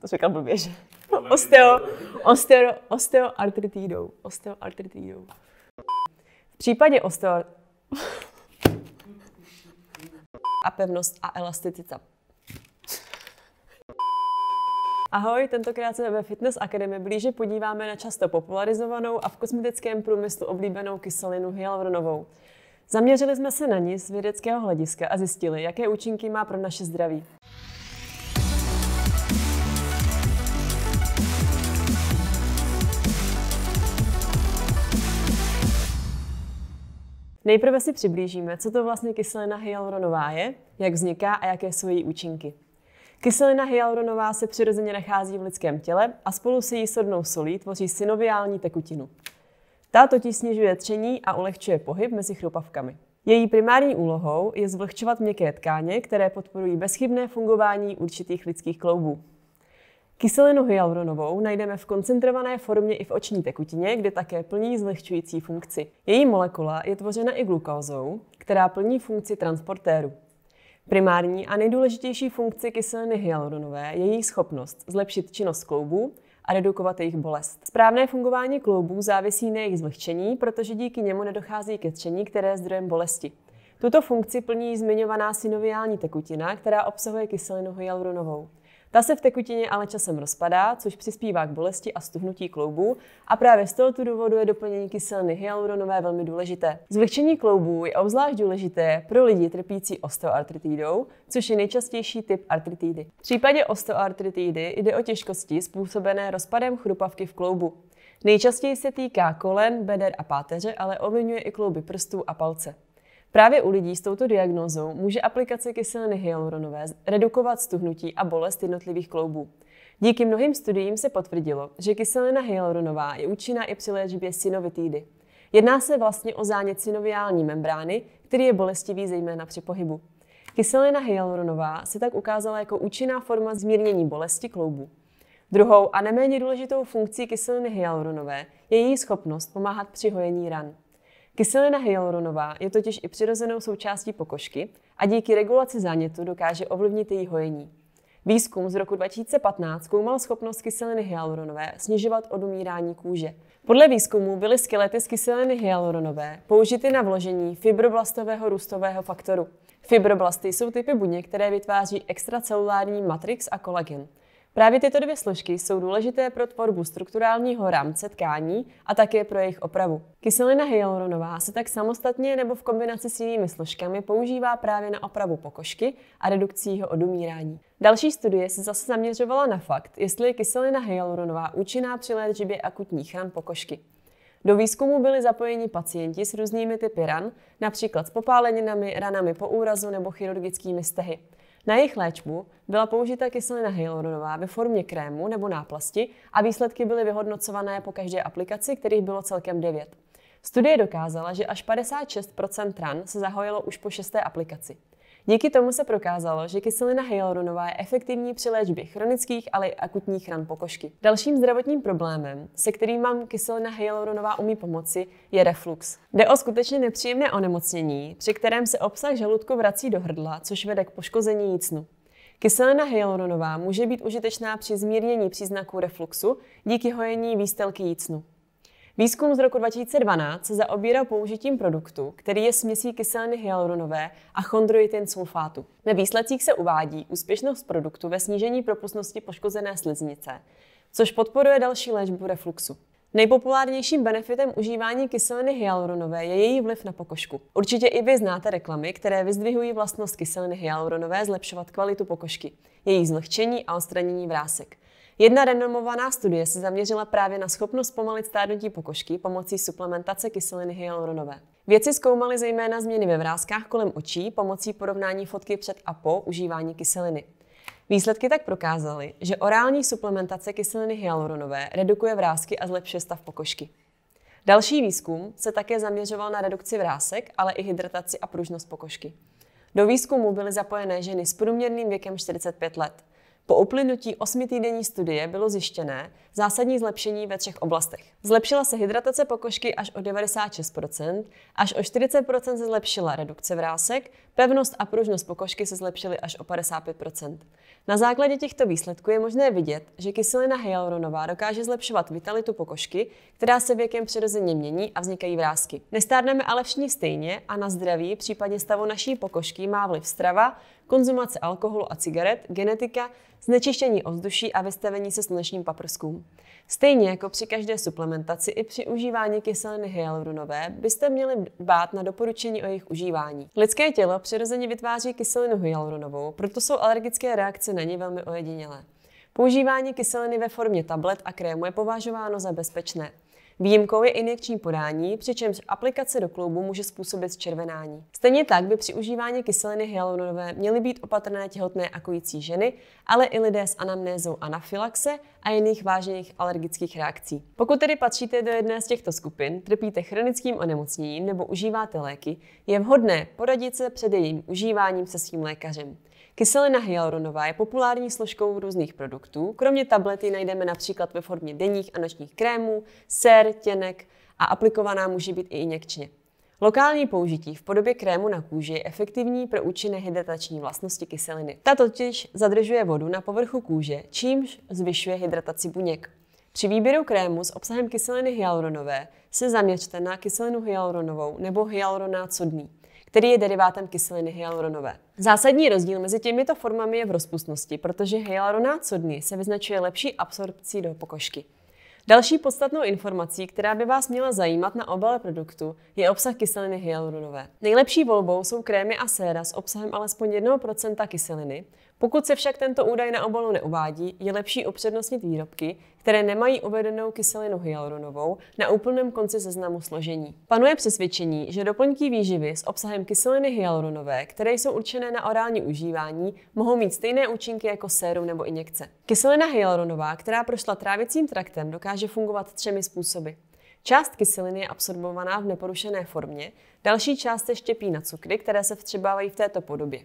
to se říkal blbě, že? Osteo, osteo, osteoartritidou. Osteoartritidou. V případě osteo... A pevnost a elasticita. Ahoj, tentokrát se ve Fitness Academy blíže podíváme na často popularizovanou a v kosmetickém průmyslu oblíbenou kyselinu hyaluronovou. Zaměřili jsme se na ní z vědeckého hlediska a zjistili, jaké účinky má pro naše zdraví. Nejprve si přiblížíme, co to vlastně kyselina hyaluronová je, jak vzniká a jaké jsou její účinky. Kyselina hyaluronová se přirozeně nachází v lidském těle a spolu se jí sodnou solí tvoří synoviální tekutinu. Ta totiž snižuje tření a ulehčuje pohyb mezi chrupavkami. Její primární úlohou je zvlhčovat měkké tkáně, které podporují bezchybné fungování určitých lidských kloubů. Kyselinu hyaluronovou najdeme v koncentrované formě i v oční tekutině, kde také plní zlehčující funkci. Její molekula je tvořena i glukózou, která plní funkci transportéru. Primární a nejdůležitější funkci kyseliny hyaluronové je její schopnost zlepšit činnost kloubů a redukovat jejich bolest. Správné fungování kloubů závisí na jejich zlehčení, protože díky němu nedochází ke tření, které je zdrojem bolesti. Tuto funkci plní zmiňovaná synoviální tekutina, která obsahuje kyselinu hyaluronovou. Ta se v tekutině ale časem rozpadá, což přispívá k bolesti a stuhnutí kloubů a právě z tohoto důvodu je doplnění kyseliny hyaluronové velmi důležité. Zvlhčení kloubů je obzvlášť důležité pro lidi trpící osteoartritidou, což je nejčastější typ artritidy. V případě osteoartritidy jde o těžkosti způsobené rozpadem chrupavky v kloubu. Nejčastěji se týká kolen, beder a páteře, ale ovlivňuje i klouby prstů a palce. Právě u lidí s touto diagnózou může aplikace kyseliny hyaluronové redukovat stuhnutí a bolest jednotlivých kloubů. Díky mnohým studiím se potvrdilo, že kyselina hyaluronová je účinná i při léčbě synovitídy. Jedná se vlastně o zánět synoviální membrány, který je bolestivý zejména při pohybu. Kyselina hyaluronová se tak ukázala jako účinná forma zmírnění bolesti kloubů. Druhou a neméně důležitou funkcí kyseliny hyaluronové je její schopnost pomáhat při hojení ran. Kyselina hyaluronová je totiž i přirozenou součástí pokožky a díky regulaci zánětu dokáže ovlivnit její hojení. Výzkum z roku 2015 zkoumal schopnost kyseliny hyaluronové snižovat odumírání kůže. Podle výzkumu byly skelety z kyseliny hyaluronové použity na vložení fibroblastového růstového faktoru. Fibroblasty jsou typy buněk, které vytváří extracelulární matrix a kolagen. Právě tyto dvě složky jsou důležité pro tvorbu strukturálního rámce tkání a také pro jejich opravu. Kyselina hyaluronová se tak samostatně nebo v kombinaci s jinými složkami používá právě na opravu pokožky a redukci jeho odumírání. Další studie se zase zaměřovala na fakt, jestli je kyselina hyaluronová účinná při léčbě akutních ran pokožky. Do výzkumu byli zapojeni pacienti s různými typy ran, například s popáleninami, ranami po úrazu nebo chirurgickými stehy. Na jejich léčbu byla použita kyselina hyaluronová ve formě krému nebo náplasti a výsledky byly vyhodnocované po každé aplikaci, kterých bylo celkem 9. Studie dokázala, že až 56 ran se zahojilo už po šesté aplikaci. Díky tomu se prokázalo, že kyselina hyaluronová je efektivní při léčbě chronických, ale i akutních ran pokožky. Dalším zdravotním problémem, se kterým vám kyselina hyaluronová umí pomoci, je reflux. Jde o skutečně nepříjemné onemocnění, při kterém se obsah žaludku vrací do hrdla, což vede k poškození jícnu. Kyselina hyaluronová může být užitečná při zmírnění příznaků refluxu díky hojení výstelky jícnu. Výzkum z roku 2012 se zaobíral použitím produktu, který je směsí kyseliny hyaluronové a chondroitin sulfátu. Ve výsledcích se uvádí úspěšnost produktu ve snížení propustnosti poškozené sliznice, což podporuje další léčbu refluxu. Nejpopulárnějším benefitem užívání kyseliny hyaluronové je její vliv na pokožku. Určitě i vy znáte reklamy, které vyzdvihují vlastnost kyseliny hyaluronové zlepšovat kvalitu pokožky, její zlehčení a odstranění vrásek. Jedna renomovaná studie se zaměřila právě na schopnost pomalit stárnutí pokožky pomocí suplementace kyseliny hyaluronové. Věci zkoumali zejména změny ve vrázkách kolem očí pomocí porovnání fotky před a po užívání kyseliny. Výsledky tak prokázaly, že orální suplementace kyseliny hyaluronové redukuje vrázky a zlepšuje stav pokožky. Další výzkum se také zaměřoval na redukci vrásek, ale i hydrataci a pružnost pokožky. Do výzkumu byly zapojené ženy s průměrným věkem 45 let. Po uplynutí týdenní studie bylo zjištěné zásadní zlepšení ve třech oblastech. Zlepšila se hydratace pokožky až o 96%, až o 40% se zlepšila redukce vrásek, pevnost a pružnost pokožky se zlepšily až o 55%. Na základě těchto výsledků je možné vidět, že kyselina hyaluronová dokáže zlepšovat vitalitu pokožky, která se věkem přirozeně mění a vznikají vrásky. Nestárneme ale všichni stejně a na zdraví, případně stavu naší pokožky má vliv strava, konzumace alkoholu a cigaret, genetika, znečištění ovzduší a vystavení se slunečním paprskům. Stejně jako při každé suplementaci i při užívání kyseliny hyaluronové byste měli bát na doporučení o jejich užívání. Lidské tělo přirozeně vytváří kyselinu hyaluronovou, proto jsou alergické reakce na ně velmi ojedinělé. Používání kyseliny ve formě tablet a krému je považováno za bezpečné. Výjimkou je injekční podání, přičemž aplikace do kloubu může způsobit červenání. Stejně tak by při užívání kyseliny hyaluronové měly být opatrné těhotné a kojící ženy, ale i lidé s anamnézou anafylaxe a jiných vážných alergických reakcí. Pokud tedy patříte do jedné z těchto skupin, trpíte chronickým onemocněním nebo užíváte léky, je vhodné poradit se před jejím užíváním se svým lékařem. Kyselina hyaluronová je populární složkou různých produktů. Kromě tablety najdeme například ve formě denních a nočních krémů, sér, těnek a aplikovaná může být i injekčně. Lokální použití v podobě krému na kůži je efektivní pro účinné hydratační vlastnosti kyseliny. Ta totiž zadržuje vodu na povrchu kůže, čímž zvyšuje hydrataci buněk. Při výběru krému s obsahem kyseliny hyaluronové se zaměřte na kyselinu hyaluronovou nebo hyaluronát sodný který je derivátem kyseliny hyaluronové. Zásadní rozdíl mezi těmito formami je v rozpustnosti, protože hyaluroná sodný se vyznačuje lepší absorpcí do pokožky. Další podstatnou informací, která by vás měla zajímat na obale produktu, je obsah kyseliny hyaluronové. Nejlepší volbou jsou krémy a séra s obsahem alespoň 1% kyseliny, pokud se však tento údaj na obalu neuvádí, je lepší upřednostnit výrobky, které nemají uvedenou kyselinu hyaluronovou na úplném konci seznamu složení. Panuje přesvědčení, že doplňky výživy s obsahem kyseliny hyaluronové, které jsou určené na orální užívání, mohou mít stejné účinky jako sérum nebo injekce. Kyselina hyaluronová, která prošla trávicím traktem, dokáže fungovat třemi způsoby. Část kyseliny je absorbovaná v neporušené formě, další část se štěpí na cukry, které se vstřebávají v této podobě.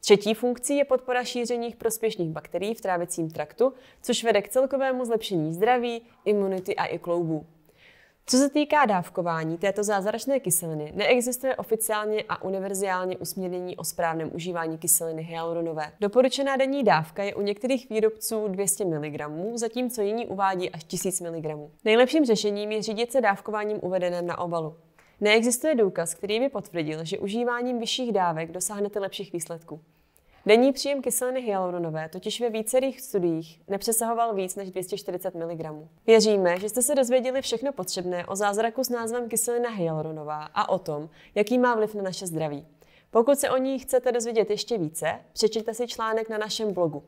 Třetí funkcí je podpora šíření prospěšných bakterií v trávicím traktu, což vede k celkovému zlepšení zdraví, imunity a i kloubů. Co se týká dávkování této zázračné kyseliny, neexistuje oficiálně a univerzálně usměrnění o správném užívání kyseliny hyaluronové. Doporučená denní dávka je u některých výrobců 200 mg, zatímco jiní uvádí až 1000 mg. Nejlepším řešením je řídit se dávkováním uvedeném na obalu. Neexistuje důkaz, který by potvrdil, že užíváním vyšších dávek dosáhnete lepších výsledků. Denní příjem kyseliny hyaluronové totiž ve vícerých studiích nepřesahoval víc než 240 mg. Věříme, že jste se dozvěděli všechno potřebné o zázraku s názvem kyselina hyaluronová a o tom, jaký má vliv na naše zdraví. Pokud se o ní chcete dozvědět ještě více, přečtěte si článek na našem blogu.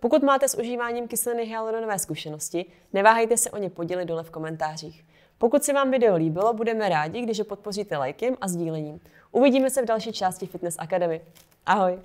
Pokud máte s užíváním kyseliny hyaluronové zkušenosti, neváhejte se o ně podělit dole v komentářích. Pokud se vám video líbilo, budeme rádi, když ho podpoříte lajkem a sdílením. Uvidíme se v další části Fitness Academy. Ahoj!